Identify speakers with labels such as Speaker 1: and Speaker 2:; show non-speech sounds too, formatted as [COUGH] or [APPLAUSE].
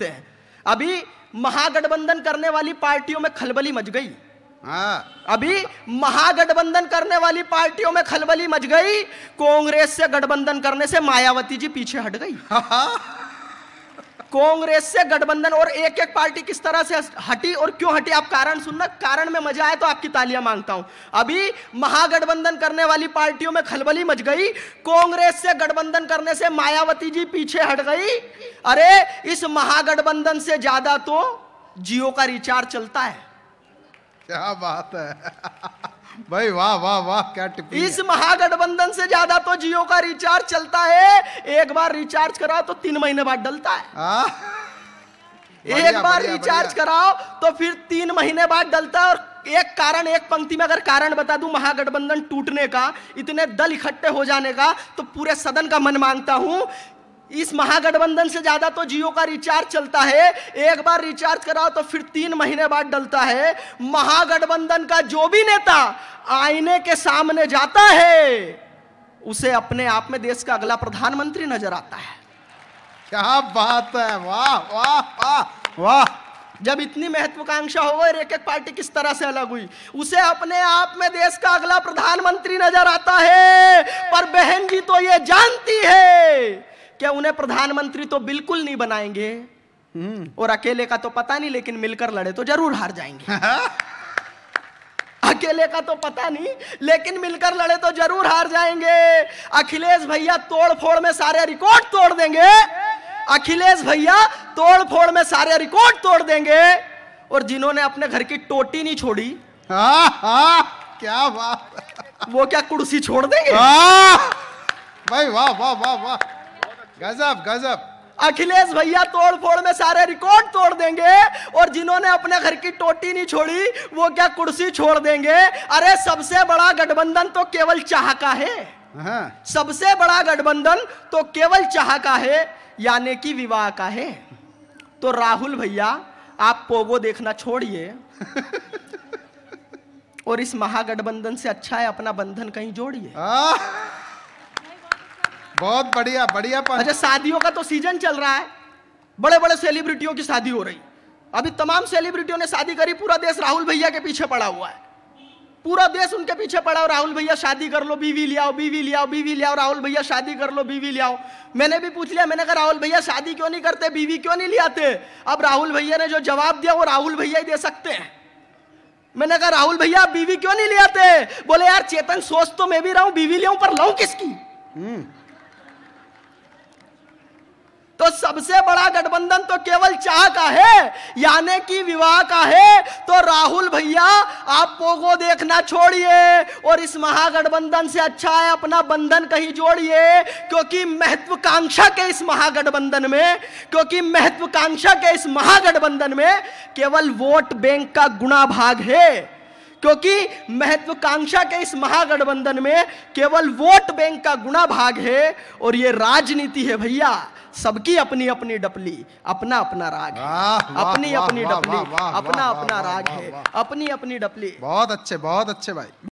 Speaker 1: सकते हैं अभी महागठबंधन करने वाली पार्टियों में खलबली मच गई आ, हाँ। अभी महागठबंधन करने वाली पार्टियों में खलबली मच गई कांग्रेस से गठबंधन करने से मायावती जी पीछे हट गई हाँ, हाँ। कांग्रेस से गठबंधन और एक एक पार्टी किस तरह से हटी और क्यों हटी आप कारण सुनना कारण में मजा आए तो आपकी तालियां मांगता हूं अभी महागठबंधन करने वाली पार्टियों में खलबली मच गई कांग्रेस से गठबंधन करने से मायावती जी पीछे हट गई अरे इस महागठबंधन से ज्यादा तो जियो का रिचार्ज चलता है क्या बात है भाई वाह वाह वाह क्या टिप्पणी इस महागठबंधन से ज्यादा तो जियो का रिचार्ज चलता है एक बार रिचार्ज कराओ तो तीन महीने बाद डलता है आ? एक बार रिचार्ज कराओ तो फिर तीन महीने बाद डलता है और एक कारण एक पंक्ति में अगर कारण बता दूं महागठबंधन टूटने का इतने दल इकट्ठे हो जाने का तो पूरे सदन का मन मांगता हूं इस महागठबंधन से ज्यादा तो जियो का रिचार्ज चलता है एक बार रिचार्ज कराओ तो फिर तीन महीने बाद डलता है महागठबंधन का जो भी नेता आईने के सामने जाता है उसे अपने आप में देश का अगला प्रधानमंत्री नजर आता है क्या बात है वाह वाह वाह वाह जब इतनी महत्वाकांक्षा हो गई एक एक पार्टी किस तरह से अलग हुई उसे अपने आप में देश का अगला प्रधानमंत्री नजर आता है पर बहन जी तो ये जानती है क्या उन्हें प्रधानमंत्री तो बिल्कुल नहीं बनाएंगे हम्म। और अकेले का तो पता नहीं लेकिन मिलकर लड़े तो जरूर हार जाएंगे [LAUGHS] हाँ। अकेले का तो पता नहीं लेकिन मिलकर लड़े तो जरूर हार जाएंगे अखिलेश भैया तोड़ फोड़ में सारे रिकॉर्ड तोड़ देंगे अखिलेश भैया तोड़ फोड़ में सारे रिकॉर्ड तोड़ देंगे और जिन्होंने अपने घर की टोटी नहीं छोड़ी आ, हाँ, आ, हाँ, क्या बात वो क्या कुर्सी छोड़ देंगे आ, भाई वाह वाह वाह वाह गजब गजब अखिलेश भैया तोड़ फोड़ में सारे रिकॉर्ड तोड़ देंगे और जिन्होंने अपने घर की टोटी नहीं छोड़ी वो क्या कुर्सी छोड़ देंगे अरे सबसे बड़ा गठबंधन तो केवल चाह का है हाँ। सबसे बड़ा गठबंधन तो केवल चाह का है यानी कि विवाह का है तो राहुल भैया आप पोगो देखना छोड़िए [LAUGHS] और इस महागठबंधन से अच्छा है अपना बंधन कहीं जोड़िए बहुत बढ़िया बढ़िया अच्छा शादियों का तो सीजन चल रहा है बड़े बड़े सेलिब्रिटियों की शादी हो रही अभी तमाम सेलिब्रिटियों ने शादी करी पूरा देश राहुल भैया के पीछे पड़ा हुआ है पूरा देश उनके पीछे पड़ा हो राहुल भैया शादी कर लो बीवी लियाओ बीवी लियाओ बीवी लियाओ राहुल भैया शादी कर लो बीवी लियाओ मैंने भी पूछ लिया मैंने कहा राहुल भैया शादी क्यों नहीं करते बीवी क्यों नहीं लियाते अब राहुल भैया ने जो जवाब दिया वो राहुल भैया ही दे सकते हैं मैंने कहा राहुल भैया बीवी क्यों नहीं लियाते बोले यार चेतन सोच तो मैं भी रहा हूं बीवी लिया पर लाऊ किसकी हम्म। सबसे बड़ा गठबंधन तो केवल चाह का है यानी कि विवाह का है तो राहुल भैया आप पोगो देखना छोड़िए और इस महागठबंधन से अच्छा है अपना बंधन कहीं जोड़िए क्योंकि महत्वाकांक्षा के इस महागठबंधन में क्योंकि महत्वाकांक्षा के इस महागठबंधन में केवल वोट बैंक का गुणा भाग है क्योंकि महत्वाकांक्षा के इस महागठबंधन में केवल वोट बैंक का गुणा भाग है और ये राजनीति है भैया सबकी अपनी अपनी डपली अपना अपना राग है अपनी अपनी डपली अपना अपना राग है अपनी अपनी डपली बहुत अच्छे बहुत अच्छे भाई